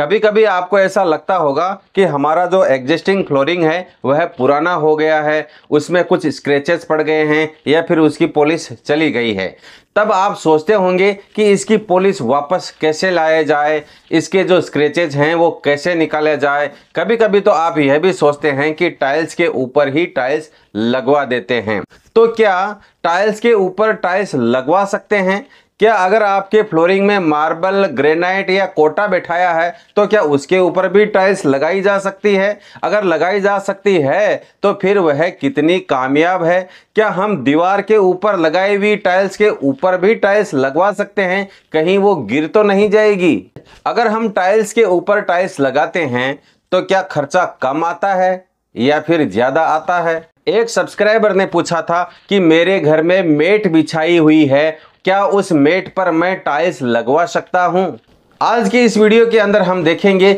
कभी कभी आपको ऐसा लगता होगा कि हमारा जो एग्जिस्टिंग फ्लोरिंग है वह पुराना हो गया है उसमें कुछ स्क्रेचेस पड़ गए हैं या फिर उसकी पॉलिश चली गई है तब आप सोचते होंगे कि इसकी पॉलिश वापस कैसे लाया जाए इसके जो स्क्रेचेज हैं वो कैसे निकाले जाए कभी कभी तो आप यह भी सोचते हैं कि टाइल्स के ऊपर ही टाइल्स लगवा देते हैं तो क्या टाइल्स के ऊपर टाइल्स लगवा सकते हैं क्या अगर आपके फ्लोरिंग में मार्बल ग्रेनाइट या कोटा बैठाया है तो क्या उसके ऊपर भी टाइल्स लगाई जा सकती है अगर लगाई जा सकती है तो फिर वह कितनी कामयाब है क्या हम दीवार के ऊपर लगाई हुई टाइल्स के ऊपर भी टाइल्स लगवा सकते हैं कहीं वो गिर तो नहीं जाएगी अगर हम टाइल्स के ऊपर टाइल्स लगाते हैं तो क्या खर्चा कम आता है या फिर ज़्यादा आता है एक सब्सक्राइबर ने पूछा था कि मेरे घर में मेट बिछाई हुई है क्या उस मेट पर मैं टाइल्स लगवा सकता हूँ आज की इस वीडियो के अंदर हम देखेंगे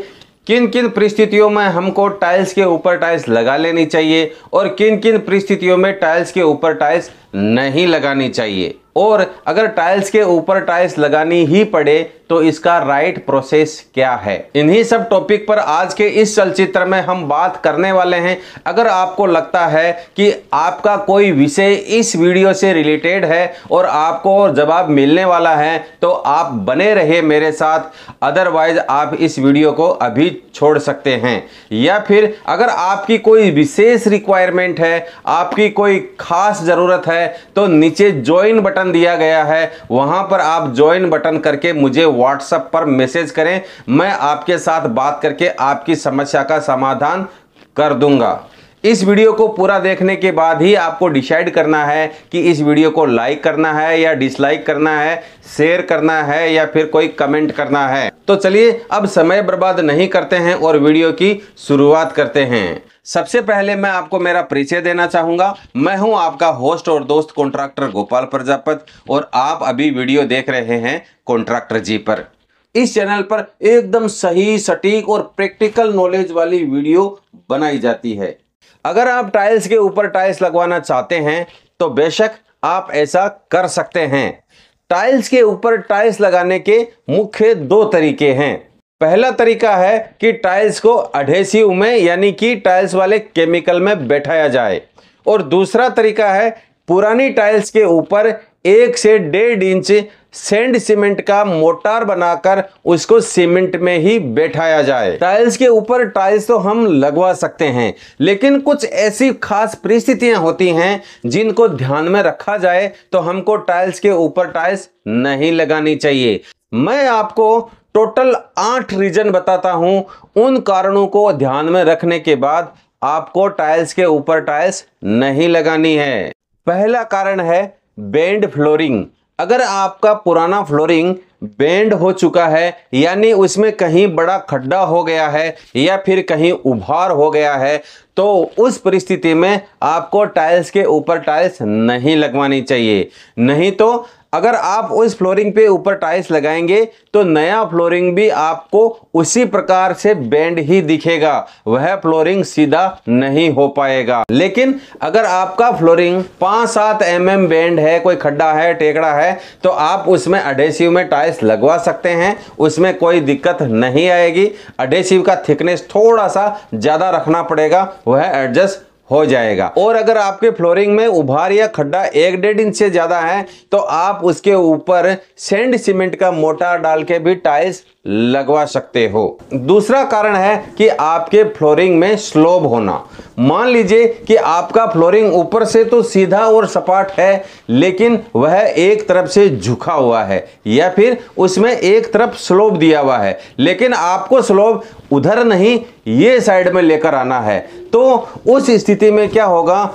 किन किन परिस्थितियों में हमको टाइल्स के ऊपर टाइल्स लगा लेनी चाहिए और किन किन परिस्थितियों में टाइल्स के ऊपर टाइल्स नहीं लगानी चाहिए और अगर टाइल्स के ऊपर टाइल्स लगानी ही पड़े तो इसका राइट प्रोसेस क्या है इन्हीं सब टॉपिक पर आज के इस चलचित्र में हम बात करने वाले हैं अगर आपको लगता है कि आपका कोई विषय इस वीडियो से रिलेटेड है और आपको जवाब मिलने वाला है तो आप बने रहे मेरे साथ अदरवाइज आप इस वीडियो को अभी छोड़ सकते हैं या फिर अगर आपकी कोई विशेष रिक्वायरमेंट है आपकी कोई खास ज़रूरत है तो नीचे ज्वाइन बटन दिया गया है वहां पर आप ज्वाइन बटन करके मुझे व्हाट्सएप पर मैसेज करें मैं आपके साथ बात करके आपकी समस्या का समाधान कर दूंगा इस वीडियो को पूरा देखने के बाद ही आपको डिसाइड करना है कि इस वीडियो को लाइक करना है या डिसलाइक करना है शेयर करना है या फिर कोई कमेंट करना है तो चलिए अब समय बर्बाद नहीं करते हैं और वीडियो की शुरुआत करते हैं सबसे पहले मैं आपको मेरा परिचय देना चाहूंगा मैं हूं आपका होस्ट और दोस्त कॉन्ट्रैक्टर गोपाल प्रजापत और आप अभी वीडियो देख रहे हैं कॉन्ट्रैक्टर जी पर इस चैनल पर एकदम सही सटीक और प्रैक्टिकल नॉलेज वाली वीडियो बनाई जाती है अगर आप टाइल्स के ऊपर टाइल्स लगवाना चाहते हैं तो बेशक आप ऐसा कर सकते हैं टाइल्स के ऊपर टाइल्स लगाने के मुख्य दो तरीके हैं पहला तरीका है कि टाइल्स को अढ़ेसिव में यानी कि टाइल्स वाले केमिकल में बैठाया जाए और दूसरा तरीका है पुरानी टाइल्स के ऊपर एक से डेढ़ इंच सेंड सीमेंट का मोटार बनाकर उसको सीमेंट में ही बैठाया जाए टाइल्स के ऊपर टाइल्स तो हम लगवा सकते हैं लेकिन कुछ ऐसी खास परिस्थितियां होती हैं जिनको ध्यान में रखा जाए तो हमको टाइल्स के ऊपर टाइल्स नहीं लगानी चाहिए मैं आपको टोटल आठ रीजन बताता हूं उन कारणों को ध्यान में रखने के बाद आपको टाइल्स के ऊपर टाइल्स नहीं लगानी है पहला कारण है बेंड फ्लोरिंग अगर आपका पुराना फ्लोरिंग बेंड हो चुका है यानी उसमें कहीं बड़ा खड्डा हो गया है या फिर कहीं उभार हो गया है तो उस परिस्थिति में आपको टाइल्स के ऊपर टाइल्स नहीं लगवानी चाहिए नहीं तो अगर आप उस फ्लोरिंग पे ऊपर टाइल्स लगाएंगे तो नया फ्लोरिंग भी आपको उसी प्रकार से बेंड ही दिखेगा वह फ्लोरिंग सीधा नहीं हो पाएगा लेकिन अगर आपका फ्लोरिंग पांच सात एम एम बेंड है कोई खड्डा है टेकड़ा है तो आप उसमें अडेसिव में टाइल्स लगवा सकते हैं उसमें कोई दिक्कत नहीं आएगी अडेसिव का थिकनेस थोड़ा सा ज़्यादा रखना पड़ेगा वह एडजस्ट हो जाएगा और अगर आपके फ्लोरिंग में उभार या खड्डा एक डेढ़ इंच से ज़्यादा है तो आप उसके ऊपर सेंड सीमेंट का मोटा डाल के भी टाइल्स लगवा सकते हो दूसरा कारण है कि आपके फ्लोरिंग में स्लोब होना मान लीजिए कि आपका फ्लोरिंग ऊपर से तो सीधा और सपाट है लेकिन वह एक तरफ से झुका हुआ है या फिर उसमें एक तरफ स्लोब दिया हुआ है लेकिन आपको स्लोब उधर नहीं ये साइड में लेकर आना है तो उस स्थिति में क्या होगा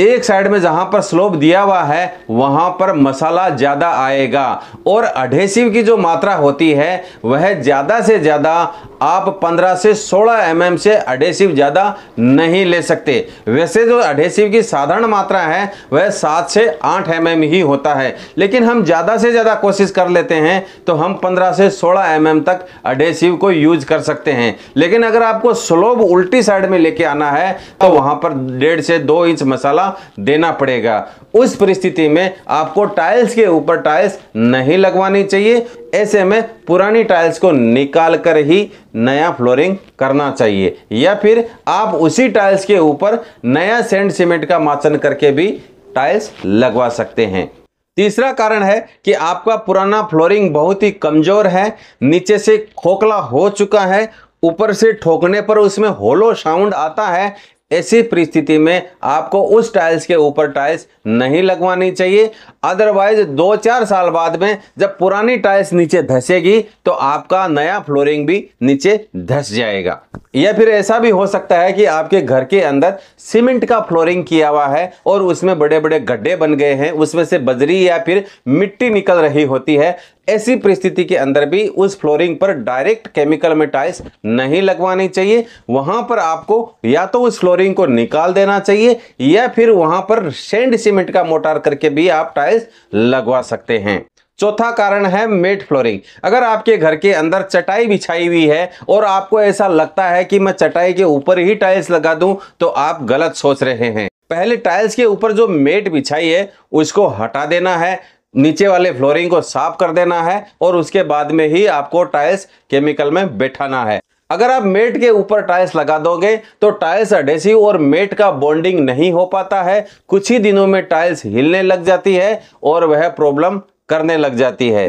एक साइड में जहां पर स्लोप दिया हुआ है वहां पर मसाला ज़्यादा आएगा और अडेसिव की जो मात्रा होती है वह ज़्यादा से ज़्यादा आप 15 से 16 एम mm से अडेसिव ज़्यादा नहीं ले सकते वैसे जो अडेसिव की साधारण मात्रा है वह 7 से 8 एम mm ही होता है लेकिन हम ज़्यादा से ज़्यादा कोशिश कर लेते हैं तो हम 15 से 16 एम mm तक अडेसिव को यूज कर सकते हैं लेकिन अगर आपको स्लोब उल्टी साइड में लेके आना है तो वहाँ पर डेढ़ से दो इंच मसाला देना पड़ेगा उस परिस्थिति में आपको टाइल्स के ऊपर टाइल्स नहीं लगवानी चाहिए ऐसे में पुरानी टाइल्स को निकाल कर ही नया फ्लोरिंग करना चाहिए या फिर आप उसी टाइल्स के ऊपर नया सेंड सीमेंट का माचन करके भी टाइल्स लगवा सकते हैं तीसरा कारण है कि आपका पुराना फ्लोरिंग बहुत ही कमज़ोर है नीचे से खोखला हो चुका है ऊपर से ठोकने पर उसमें होलो साउंड आता है ऐसी परिस्थिति में आपको उस टाइल्स के ऊपर टाइल्स नहीं लगवानी चाहिए अदरवाइज दो चार साल बाद में जब पुरानी टाइल्स नीचे धसेगी तो आपका नया फ्लोरिंग भी नीचे धस जाएगा या फिर ऐसा भी हो सकता है कि आपके घर के अंदर सीमेंट का फ्लोरिंग किया हुआ है और उसमें बड़े बड़े गड्ढे बन गए हैं उसमें से बजरी या फिर मिट्टी निकल रही होती है ऐसी परिस्थिति के अंदर भी उस फ्लोरिंग पर डायरेक्ट केमिकल में टाइल्स नहीं लगवानी चाहिए वहां पर आपको या तो उस फ्लोरिंग को निकाल देना चाहिए या फिर वहां पर सेंड सीमेंट का मोटार करके भी आप टाइल्स टाइल्स लगवा सकते हैं चौथा कारण है मेट फ्लोरिंग अगर आपके घर के अंदर चटाई बिछाई हुई है और आपको ऐसा लगता है कि मैं चटाई के ऊपर ही टाइल्स लगा दूं तो आप गलत सोच रहे हैं पहले टाइल्स के ऊपर जो मेट बिछाई है उसको हटा देना है नीचे वाले फ्लोरिंग को साफ कर देना है और उसके बाद में ही आपको टाइल्स केमिकल में बैठाना है अगर आप मेट के ऊपर टाइल्स लगा दोगे तो टाइल्स अडेसिव और मेट का बॉन्डिंग नहीं हो पाता है कुछ ही दिनों में टाइल्स हिलने लग जाती है और वह प्रॉब्लम करने लग जाती है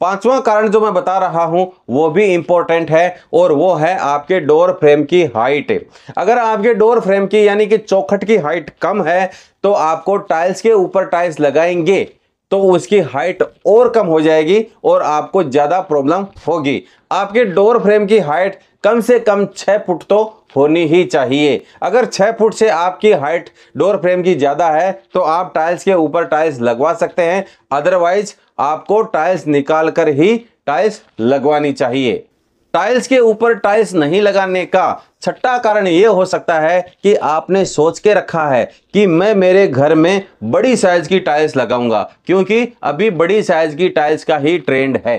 पांचवा कारण जो मैं बता रहा हूं वो भी इंपॉर्टेंट है और वो है आपके डोर फ्रेम की हाइट अगर आपके डोर फ्रेम की यानी कि चौखट की हाइट कम है तो आपको टाइल्स के ऊपर टाइल्स लगाएंगे तो उसकी हाइट और कम हो जाएगी और आपको ज़्यादा प्रॉब्लम होगी आपके डोर फ्रेम की हाइट कम से कम छः फुट तो होनी ही चाहिए अगर छः फुट से आपकी हाइट डोर फ्रेम की ज़्यादा है तो आप टाइल्स के ऊपर टाइल्स लगवा सकते हैं अदरवाइज आपको टाइल्स निकाल कर ही टाइल्स लगवानी चाहिए टाइल्स के ऊपर टाइल्स नहीं लगाने का छठा कारण ये हो सकता है कि आपने सोच के रखा है कि मैं मेरे घर में बड़ी साइज की टाइल्स लगाऊंगा क्योंकि अभी बड़ी साइज की टाइल्स का ही ट्रेंड है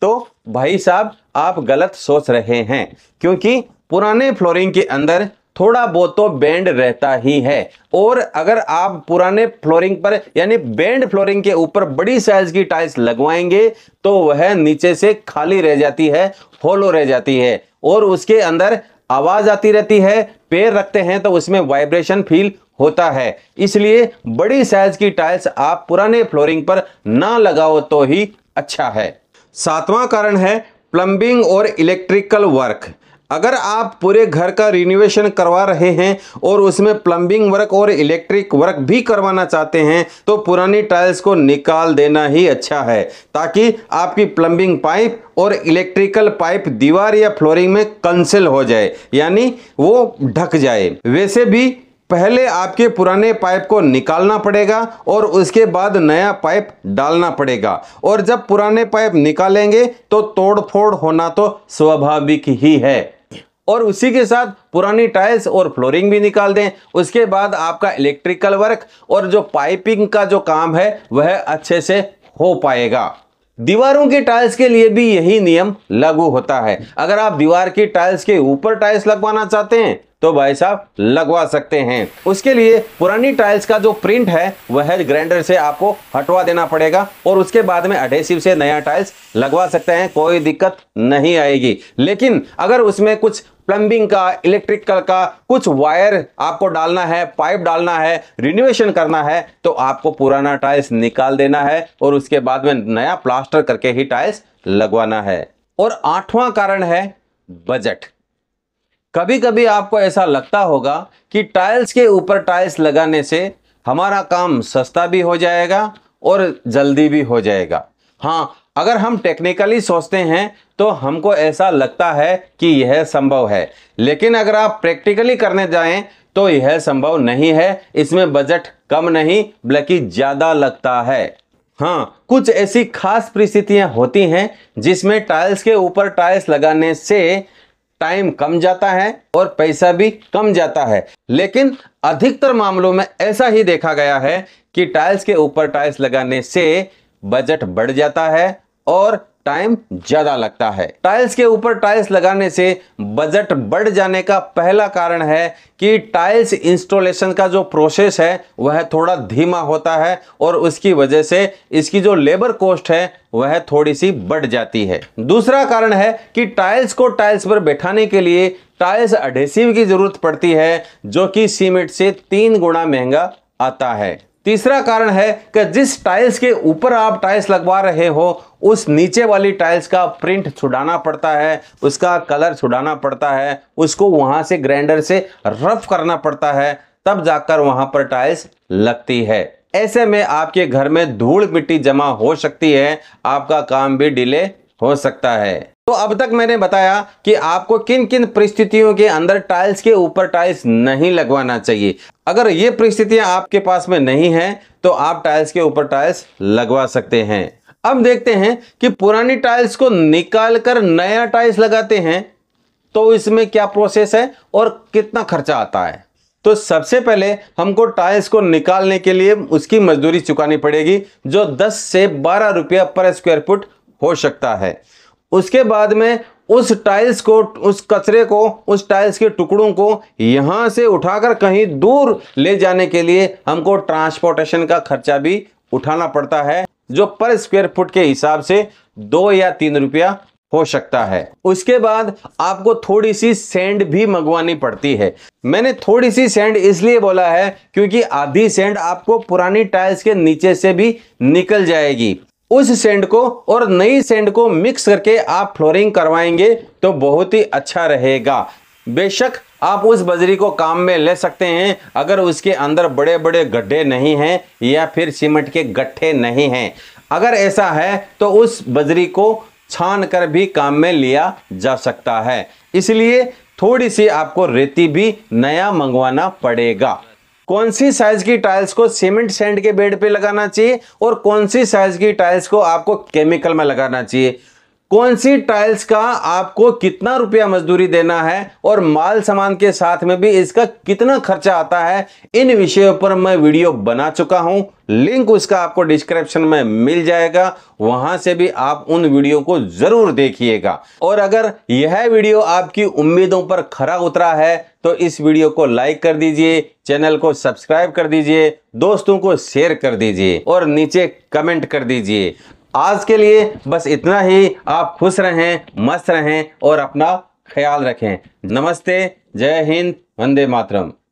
तो भाई साहब आप गलत सोच रहे हैं क्योंकि पुराने फ्लोरिंग के अंदर थोड़ा बहुत तो बैंड रहता ही है और अगर आप पुराने फ्लोरिंग पर यानी बैंड फ्लोरिंग के ऊपर बड़ी साइज की टाइल्स लगवाएंगे तो वह नीचे से खाली रह जाती है होलो रह जाती है और उसके अंदर आवाज़ आती रहती है पैर रखते हैं तो उसमें वाइब्रेशन फील होता है इसलिए बड़ी साइज की टाइल्स आप पुराने फ्लोरिंग पर ना लगाओ तो ही अच्छा है सातवां कारण है प्लम्बिंग और इलेक्ट्रिकल वर्क अगर आप पूरे घर का रिनोवेशन करवा रहे हैं और उसमें प्लम्बिंग वर्क और इलेक्ट्रिक वर्क भी करवाना चाहते हैं तो पुरानी टाइल्स को निकाल देना ही अच्छा है ताकि आपकी प्लम्बिंग पाइप और इलेक्ट्रिकल पाइप दीवार या फ्लोरिंग में कंसिल हो जाए यानी वो ढक जाए वैसे भी पहले आपके पुराने पाइप को निकालना पड़ेगा और उसके बाद नया पाइप डालना पड़ेगा और जब पुराने पाइप निकालेंगे तो तोड़फोड़ होना तो स्वाभाविक ही है और उसी के साथ पुरानी टाइल्स और फ्लोरिंग भी निकाल दें उसके बाद आपका इलेक्ट्रिकल वर्क और जो पाइपिंग का जो काम है वह अच्छे से हो पाएगा दीवारों की टाइल्स के लिए भी यही नियम लागू होता है अगर आप दीवार की टाइल्स के ऊपर टाइल्स लगवाना चाहते हैं तो भाई साहब लगवा सकते हैं उसके लिए पुरानी टाइल्स का जो प्रिंट है वह ग्राइंडर से आपको हटवा देना पड़ेगा और उसके बाद में अडेसिव से नया टाइल्स लगवा सकते हैं कोई दिक्कत नहीं आएगी लेकिन अगर उसमें कुछ प्लम्बिंग का इलेक्ट्रिकल का कुछ वायर आपको डालना है पाइप डालना है रिन्यूवेशन करना है तो आपको पुराना टाइल्स निकाल देना है और उसके बाद में नया प्लास्टर करके ही टाइल्स लगवाना है और आठवां कारण है बजट कभी कभी आपको ऐसा लगता होगा कि टाइल्स के ऊपर टाइल्स लगाने से हमारा काम सस्ता भी हो जाएगा और जल्दी भी हो जाएगा हाँ अगर हम टेक्निकली सोचते हैं तो हमको ऐसा लगता है कि यह संभव है लेकिन अगर आप प्रैक्टिकली करने जाएं तो यह संभव नहीं है इसमें बजट कम नहीं बल्कि ज़्यादा लगता है हाँ कुछ ऐसी खास परिस्थितियाँ होती हैं जिसमें टाइल्स के ऊपर टाइल्स लगाने से टाइम कम जाता है और पैसा भी कम जाता है लेकिन अधिकतर मामलों में ऐसा ही देखा गया है कि टाइल्स के ऊपर टाइल्स लगाने से बजट बढ़ जाता है और टाइम ज्यादा लगता है टाइल्स के ऊपर टाइल्स लगाने से बजट बढ़ जाने का पहला कारण है कि टाइल्स इंस्टॉलेशन का जो प्रोसेस है वह थोड़ा धीमा होता है और उसकी वजह से इसकी जो लेबर कॉस्ट है वह थोड़ी सी बढ़ जाती है दूसरा कारण है कि टाइल्स को टाइल्स पर बैठाने के लिए टाइल्स अडेसिव की जरूरत पड़ती है जो कि सीमेंट से तीन गुना महंगा आता है तीसरा कारण है कि जिस टाइल्स के ऊपर आप टाइल्स लगवा रहे हो उस नीचे वाली टाइल्स का प्रिंट छुड़ाना पड़ता है उसका कलर छुड़ाना पड़ता है उसको वहां से ग्राइंडर से रफ करना पड़ता है तब जाकर वहां पर टाइल्स लगती है ऐसे में आपके घर में धूल मिट्टी जमा हो सकती है आपका काम भी डिले हो सकता है तो अब तक मैंने बताया कि आपको किन किन परिस्थितियों के अंदर टाइल्स के ऊपर टाइल्स नहीं लगवाना चाहिए अगर ये परिस्थितियां आपके पास में नहीं है तो आप टाइल्स के ऊपर टाइल्स लगवा सकते हैं अब देखते हैं कि पुरानी टाइल्स को निकालकर नया टाइल्स लगाते हैं तो इसमें क्या प्रोसेस है और कितना खर्चा आता है तो सबसे पहले हमको टाइल्स को निकालने के लिए उसकी मजदूरी चुकानी पड़ेगी जो 10 से 12 रुपया पर स्क्वायर फुट हो सकता है उसके बाद में उस टाइल्स को उस कचरे को उस टाइल्स के टुकड़ों को यहाँ से उठाकर कहीं दूर ले जाने के लिए हमको ट्रांसपोर्टेशन का खर्चा भी उठाना पड़ता है जो पर स्क्वायर फुट के हिसाब से दो या तीन रुपया हो सकता है उसके बाद आपको थोड़ी सी सेंड भी मंगवानी पड़ती है मैंने थोड़ी सी सेंड इसलिए बोला है क्योंकि आधी सेंड आपको पुरानी टाइल्स के नीचे से भी निकल जाएगी उस सेंड को और नई सेंड को मिक्स करके आप फ्लोरिंग करवाएंगे तो बहुत ही अच्छा रहेगा बेशक आप उस बजरी को काम में ले सकते हैं अगर उसके अंदर बड़े बड़े गड्ढे नहीं हैं या फिर सीमेंट के गट्ठे नहीं हैं अगर ऐसा है तो उस बजरी को छान कर भी काम में लिया जा सकता है इसलिए थोड़ी सी आपको रेती भी नया मंगवाना पड़ेगा कौन सी साइज की टाइल्स को सीमेंट सैंड के बेड पे लगाना चाहिए और कौन सी साइज की टाइल्स को आपको केमिकल में लगाना चाहिए कौन सी टाइल्स का आपको कितना रुपया मजदूरी देना है और माल सामान के साथ में भी इसका कितना खर्चा आता है इन विषयों पर मैं वीडियो बना चुका हूं लिंक उसका आपको डिस्क्रिप्शन में मिल जाएगा वहां से भी आप उन वीडियो को जरूर देखिएगा और अगर यह वीडियो आपकी उम्मीदों पर खरा उतरा है तो इस वीडियो को लाइक कर दीजिए चैनल को सब्सक्राइब कर दीजिए दोस्तों को शेयर कर दीजिए और नीचे कमेंट कर दीजिए आज के लिए बस इतना ही आप खुश रहें मस्त रहें और अपना ख्याल रखें नमस्ते जय हिंद वंदे मातरम